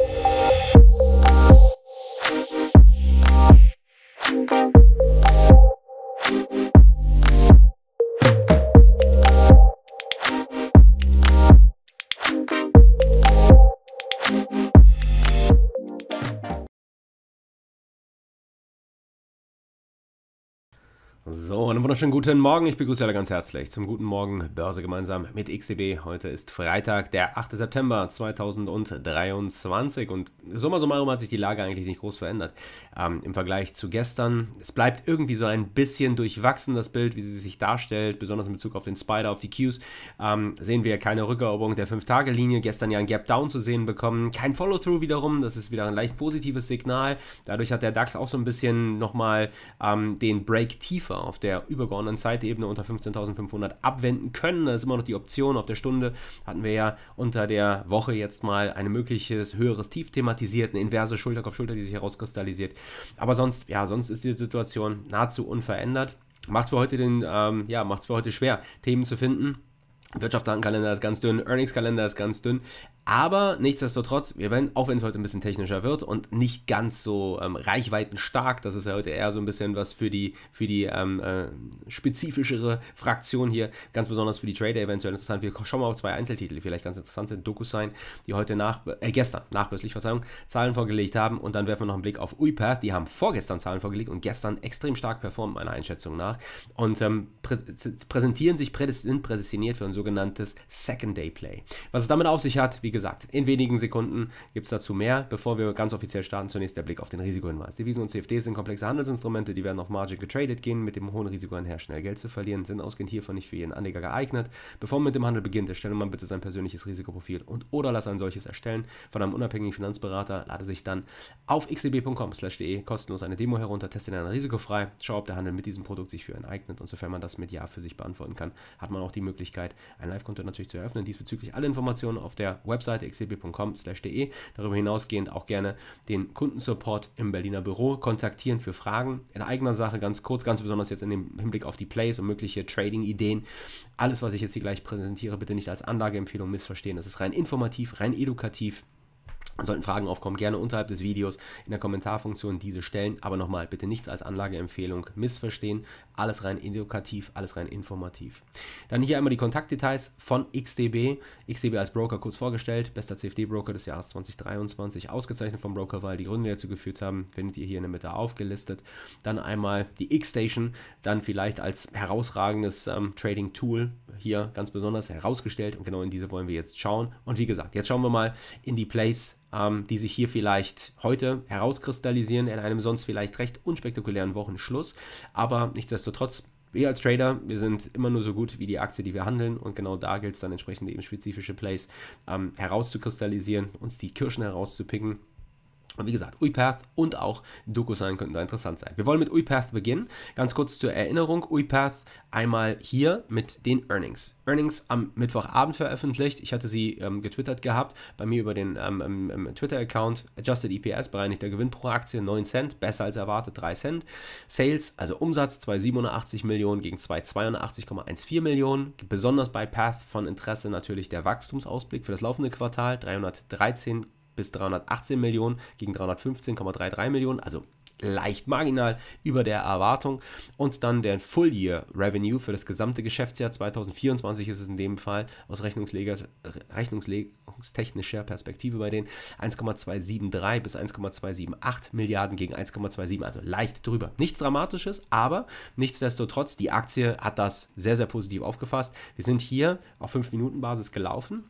you So, einen wunderschönen guten Morgen. Ich begrüße alle ganz herzlich zum guten Morgen Börse gemeinsam mit XTB. Heute ist Freitag, der 8. September 2023 und summa summarum hat sich die Lage eigentlich nicht groß verändert ähm, im Vergleich zu gestern. Es bleibt irgendwie so ein bisschen durchwachsen, das Bild, wie sie sich darstellt, besonders in Bezug auf den Spider, auf die Qs. Ähm, sehen wir keine Rückeroberung der 5-Tage-Linie, gestern ja ein Gap-Down zu sehen bekommen, kein Follow-Through wiederum, das ist wieder ein leicht positives Signal. Dadurch hat der DAX auch so ein bisschen nochmal ähm, den Break tiefer auf der übergeordneten Zeitebene unter 15.500 abwenden können. Das ist immer noch die Option. Auf der Stunde hatten wir ja unter der Woche jetzt mal ein mögliches höheres Tief thematisiert, eine inverse Schulterkopf-Schulter, die sich herauskristallisiert. Aber sonst, ja, sonst ist die Situation nahezu unverändert. Macht für heute den, ähm, ja, macht's für heute schwer, Themen zu finden. Wirtschaftsdatenkalender ist ganz dünn, Earnings-Kalender ist ganz dünn, aber nichtsdestotrotz, wir werden, auch wenn es heute ein bisschen technischer wird und nicht ganz so ähm, reichweitenstark, das ist ja heute eher so ein bisschen was für die, für die ähm, äh, spezifischere Fraktion hier, ganz besonders für die Trader eventuell interessant. Wir schauen mal auf zwei Einzeltitel, die vielleicht ganz interessant sind. Dokus sein, die heute nach, äh, gestern, nachbürstlich, Verzeihung, Zahlen vorgelegt haben. Und dann werfen wir noch einen Blick auf UiPath, die haben vorgestern Zahlen vorgelegt und gestern extrem stark performt, meiner Einschätzung nach. Und ähm, prä präsentieren sich, prädestiniert für ein sogenanntes Second Day Play. Was es damit auf sich hat, wie gesagt, gesagt, in wenigen Sekunden gibt es dazu mehr. Bevor wir ganz offiziell starten, zunächst der Blick auf den Risikohinweis. Devisen und CFDs sind komplexe Handelsinstrumente, die werden auf Margin getradet gehen, mit dem hohen Risiko einher schnell Geld zu verlieren, sind ausgehend hiervon nicht für jeden Anleger geeignet. Bevor man mit dem Handel beginnt, erstelle man bitte sein persönliches Risikoprofil und oder lass ein solches erstellen von einem unabhängigen Finanzberater. Lade sich dann auf xdb.com/de kostenlos eine Demo herunter, teste dann risikofrei, schau, ob der Handel mit diesem Produkt sich für ihn eignet und sofern man das mit Ja für sich beantworten kann, hat man auch die Möglichkeit, ein Live-Konto natürlich zu eröffnen. Diesbezüglich alle Informationen auf der Website Webseite xcb.com/de. Darüber hinausgehend auch gerne den Kundensupport im Berliner Büro kontaktieren für Fragen. In eigener Sache ganz kurz, ganz besonders jetzt in dem Hinblick auf die Plays und mögliche Trading-Ideen. Alles, was ich jetzt hier gleich präsentiere, bitte nicht als Anlageempfehlung missverstehen. Das ist rein informativ, rein edukativ. Sollten Fragen aufkommen, gerne unterhalb des Videos in der Kommentarfunktion diese stellen. Aber nochmal, bitte nichts als Anlageempfehlung missverstehen. Alles rein edukativ, alles rein informativ. Dann hier einmal die Kontaktdetails von XDB. XDB als Broker kurz vorgestellt, bester CFD-Broker des Jahres 2023, ausgezeichnet vom Broker, weil Die Gründe, dazu geführt haben, findet ihr hier in der Mitte aufgelistet. Dann einmal die X-Station, dann vielleicht als herausragendes ähm, Trading-Tool hier ganz besonders herausgestellt und genau in diese wollen wir jetzt schauen. Und wie gesagt, jetzt schauen wir mal in die Place ähm, die sich hier vielleicht heute herauskristallisieren in einem sonst vielleicht recht unspektakulären Wochenschluss, aber nichtsdestotrotz Nichtsdestotrotz, wir als Trader, wir sind immer nur so gut wie die Aktie, die wir handeln. Und genau da gilt es dann entsprechend eben spezifische Plays ähm, herauszukristallisieren, uns die Kirschen herauszupicken und wie gesagt, UiPath und auch DocuSign könnten da interessant sein. Wir wollen mit UiPath beginnen. Ganz kurz zur Erinnerung, UiPath einmal hier mit den Earnings. Earnings am Mittwochabend veröffentlicht. Ich hatte sie ähm, getwittert gehabt, bei mir über den ähm, Twitter-Account. Adjusted EPS, bereinigter Gewinn pro Aktie, 9 Cent, besser als erwartet, 3 Cent. Sales, also Umsatz, 287 Millionen gegen 282,14 Millionen. Besonders bei Path von Interesse natürlich der Wachstumsausblick für das laufende Quartal, 313 bis 318 Millionen gegen 315,33 Millionen, also leicht marginal über der Erwartung. Und dann der Full Year Revenue für das gesamte Geschäftsjahr 2024 ist es in dem Fall aus rechnungslegungstechnischer Perspektive bei denen 1,273 bis 1,278 Milliarden gegen 1,27, also leicht drüber. Nichts Dramatisches, aber nichtsdestotrotz, die Aktie hat das sehr, sehr positiv aufgefasst. Wir sind hier auf 5-Minuten-Basis gelaufen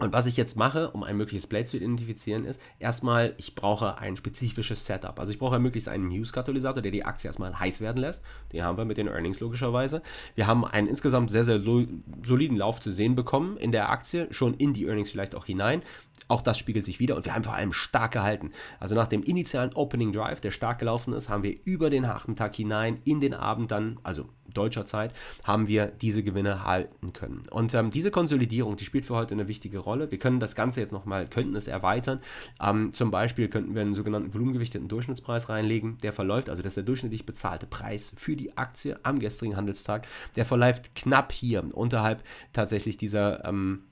und was ich jetzt mache, um ein mögliches Blade zu identifizieren, ist erstmal, ich brauche ein spezifisches Setup. Also ich brauche möglichst einen News-Katalysator, der die Aktie erstmal heiß werden lässt. Den haben wir mit den Earnings logischerweise. Wir haben einen insgesamt sehr, sehr soliden Lauf zu sehen bekommen in der Aktie, schon in die Earnings vielleicht auch hinein. Auch das spiegelt sich wieder und wir haben vor allem stark gehalten. Also nach dem initialen Opening Drive, der stark gelaufen ist, haben wir über den harten Tag hinein in den Abend dann, also deutscher Zeit, haben wir diese Gewinne halten können. Und ähm, diese Konsolidierung, die spielt für heute eine wichtige Rolle. Wir können das Ganze jetzt nochmal, könnten es erweitern. Ähm, zum Beispiel könnten wir einen sogenannten volumengewichteten Durchschnittspreis reinlegen, der verläuft, also das ist der durchschnittlich bezahlte Preis für die Aktie am gestrigen Handelstag, der verläuft knapp hier, unterhalb tatsächlich dieser ähm,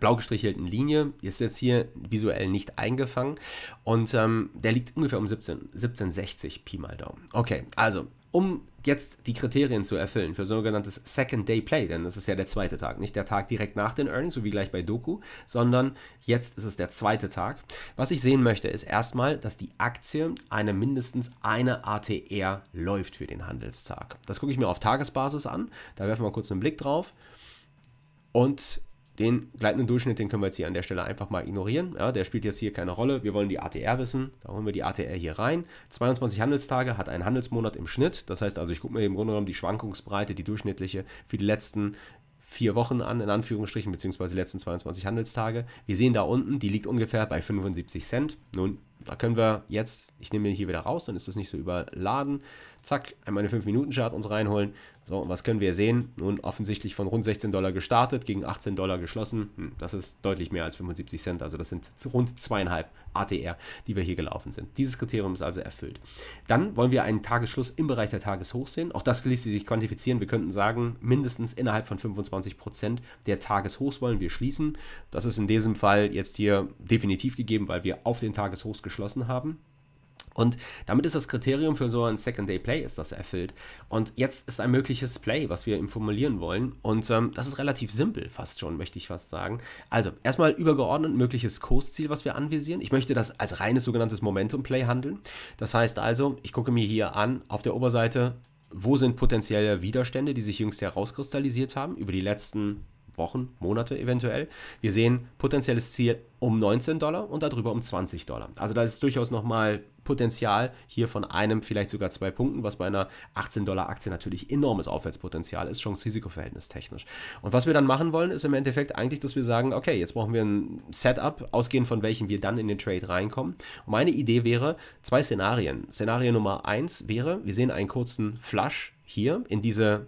blau gestrichelten Linie, ist jetzt hier visuell nicht eingefangen und ähm, der liegt ungefähr um 17, 17,60 Pi mal Daumen. Okay, also um jetzt die Kriterien zu erfüllen für sogenanntes Second Day Play, denn das ist ja der zweite Tag, nicht der Tag direkt nach den Earnings, so wie gleich bei Doku, sondern jetzt ist es der zweite Tag. Was ich sehen möchte, ist erstmal, dass die Aktie eine mindestens eine ATR läuft für den Handelstag. Das gucke ich mir auf Tagesbasis an, da werfen wir kurz einen Blick drauf. Und den gleitenden Durchschnitt, den können wir jetzt hier an der Stelle einfach mal ignorieren. Ja, der spielt jetzt hier keine Rolle. Wir wollen die ATR wissen. Da holen wir die ATR hier rein. 22 Handelstage hat ein Handelsmonat im Schnitt. Das heißt also, ich gucke mir im Grunde genommen die Schwankungsbreite, die durchschnittliche für die letzten vier Wochen an, in Anführungsstrichen, beziehungsweise die letzten 22 Handelstage. Wir sehen da unten, die liegt ungefähr bei 75 Cent. Nun, da können wir jetzt, ich nehme den hier wieder raus, dann ist das nicht so überladen. Zack, einmal den 5-Minuten-Chart uns reinholen. So, und was können wir sehen? Nun offensichtlich von rund 16 Dollar gestartet, gegen 18 Dollar geschlossen. Hm, das ist deutlich mehr als 75 Cent, also das sind rund zweieinhalb ATR, die wir hier gelaufen sind. Dieses Kriterium ist also erfüllt. Dann wollen wir einen Tagesschluss im Bereich der Tageshochs sehen. Auch das ließe sich quantifizieren. Wir könnten sagen, mindestens innerhalb von 25% Prozent der Tageshochs wollen wir schließen. Das ist in diesem Fall jetzt hier definitiv gegeben, weil wir auf den Tageshochs geschlossen haben. Und damit ist das Kriterium für so ein Second-Day-Play ist das erfüllt. Und jetzt ist ein mögliches Play, was wir ihm formulieren wollen. Und ähm, das ist relativ simpel, fast schon, möchte ich fast sagen. Also, erstmal übergeordnet mögliches Kursziel, was wir anvisieren. Ich möchte das als reines sogenanntes Momentum-Play handeln. Das heißt also, ich gucke mir hier an, auf der Oberseite, wo sind potenzielle Widerstände, die sich jüngst herauskristallisiert haben, über die letzten Wochen, Monate eventuell. Wir sehen potenzielles Ziel um 19 Dollar und darüber um 20 Dollar. Also da ist durchaus nochmal Potenzial hier von einem, vielleicht sogar zwei Punkten, was bei einer 18 Dollar Aktie natürlich enormes Aufwärtspotenzial ist, Chance-Risiko-Verhältnis technisch. Und was wir dann machen wollen, ist im Endeffekt eigentlich, dass wir sagen, okay, jetzt brauchen wir ein Setup, ausgehend von welchem wir dann in den Trade reinkommen. Und meine Idee wäre, zwei Szenarien. Szenario Nummer eins wäre, wir sehen einen kurzen Flush hier in diese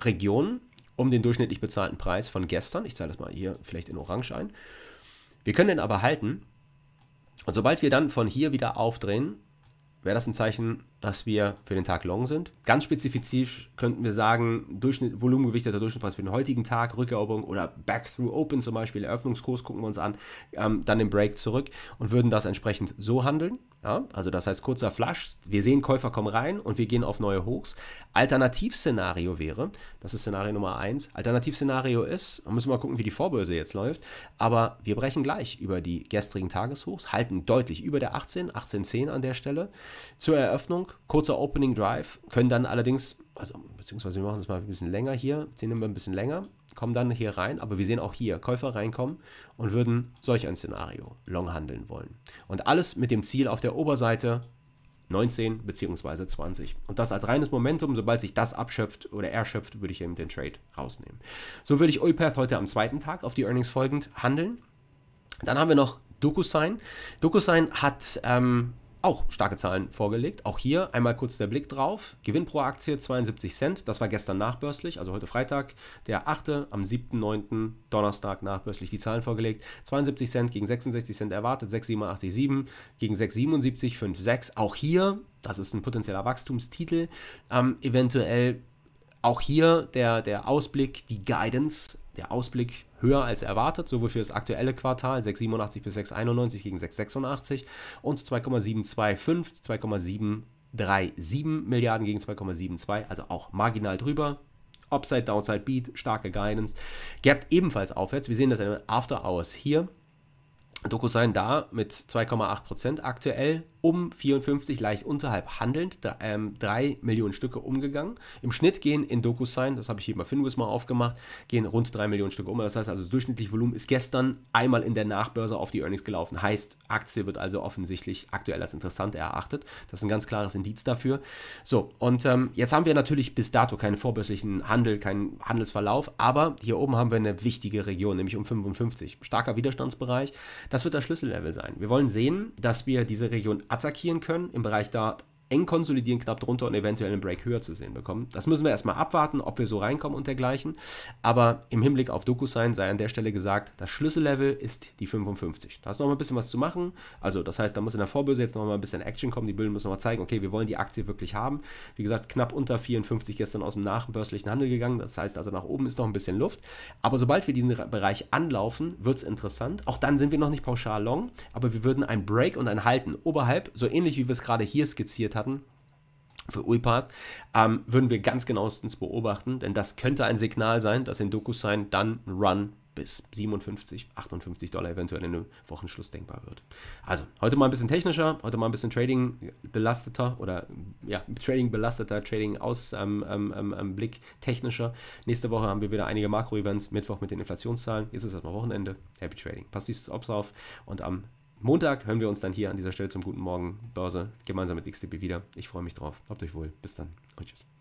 Region, um den durchschnittlich bezahlten Preis von gestern. Ich zahle das mal hier vielleicht in Orange ein. Wir können den aber halten. Und sobald wir dann von hier wieder aufdrehen, wäre das ein Zeichen, dass wir für den Tag long sind. Ganz spezifisch könnten wir sagen, Durchschnitt, volumengewichteter Durchschnittspreis für den heutigen Tag, Rückeroberung oder Back-Through Open zum Beispiel, Eröffnungskurs gucken wir uns an, ähm, dann den Break zurück und würden das entsprechend so handeln. Ja, also das heißt kurzer Flash, wir sehen Käufer kommen rein und wir gehen auf neue Hochs. Alternativszenario wäre, das ist Szenario Nummer 1, Alternativszenario ist, müssen wir mal gucken, wie die Vorbörse jetzt läuft, aber wir brechen gleich über die gestrigen Tageshochs, halten deutlich über der 18, 1810 an der Stelle. Zur Eröffnung, kurzer Opening Drive, können dann allerdings also beziehungsweise wir machen es mal ein bisschen länger hier, ziehen wir ein bisschen länger, kommen dann hier rein, aber wir sehen auch hier Käufer reinkommen und würden solch ein Szenario long handeln wollen. Und alles mit dem Ziel auf der Oberseite 19 beziehungsweise 20. Und das als reines Momentum, sobald sich das abschöpft oder erschöpft, würde ich eben den Trade rausnehmen. So würde ich Oipath heute am zweiten Tag auf die Earnings folgend handeln. Dann haben wir noch DocuSign. DocuSign hat ähm, auch starke Zahlen vorgelegt. Auch hier einmal kurz der Blick drauf. Gewinn pro Aktie 72 Cent. Das war gestern nachbörslich, also heute Freitag, der 8. am 7.9. Donnerstag nachbörslich die Zahlen vorgelegt. 72 Cent gegen 66 Cent erwartet, 6,787 gegen 6,7756. Auch hier, das ist ein potenzieller Wachstumstitel, ähm, eventuell auch hier der, der Ausblick, die Guidance der Ausblick höher als erwartet, sowohl für das aktuelle Quartal 687 bis 691 gegen 686 und 2,725, 2,737 Milliarden gegen 2,72, also auch marginal drüber. Upside, Downside, Beat, starke Guidance. Gapped ebenfalls aufwärts. Wir sehen das in den After Hours hier. Doku sein da mit 2,8% aktuell um 54 leicht unterhalb handelnd, 3 ähm, Millionen Stücke umgegangen. Im Schnitt gehen in DocuSign, das habe ich hier bei Finwiz mal aufgemacht, gehen rund 3 Millionen Stücke um. Das heißt also, das durchschnittliche Volumen ist gestern einmal in der Nachbörse auf die Earnings gelaufen. Heißt, Aktie wird also offensichtlich aktuell als interessant erachtet. Das ist ein ganz klares Indiz dafür. So, und ähm, jetzt haben wir natürlich bis dato keinen vorbörslichen Handel, keinen Handelsverlauf, aber hier oben haben wir eine wichtige Region, nämlich um 55. Starker Widerstandsbereich. Das wird das Schlüssellevel sein. Wir wollen sehen, dass wir diese Region attackieren können im Bereich Dart eng konsolidieren, knapp drunter und eventuell einen Break höher zu sehen bekommen. Das müssen wir erstmal abwarten, ob wir so reinkommen und dergleichen. Aber im Hinblick auf DocuSign sei an der Stelle gesagt, das Schlüssellevel ist die 55. Da ist noch mal ein bisschen was zu machen. Also das heißt, da muss in der Vorbörse jetzt noch mal ein bisschen Action kommen. Die Bullen müssen noch mal zeigen, okay, wir wollen die Aktie wirklich haben. Wie gesagt, knapp unter 54 gestern aus dem nachbörslichen Handel gegangen. Das heißt also, nach oben ist noch ein bisschen Luft. Aber sobald wir diesen Bereich anlaufen, wird es interessant. Auch dann sind wir noch nicht pauschal long, aber wir würden ein Break und ein Halten oberhalb, so ähnlich wie wir es gerade hier skizziert gespielt hatten, für UIPAT, ähm, würden wir ganz genauestens beobachten, denn das könnte ein Signal sein, dass in sein dann Run bis 57, 58 Dollar eventuell in einem Wochenschluss denkbar wird. Also heute mal ein bisschen technischer, heute mal ein bisschen Trading belasteter oder ja, Trading belasteter, Trading aus ähm, ähm, ähm, ähm Blick technischer. Nächste Woche haben wir wieder einige Makro-Events, Mittwoch mit den Inflationszahlen. Jetzt ist erstmal Wochenende. Happy Trading. Passt dieses Ops auf und am Montag hören wir uns dann hier an dieser Stelle zum guten Morgen Börse gemeinsam mit XTB wieder. Ich freue mich drauf. Habt euch wohl. Bis dann und tschüss.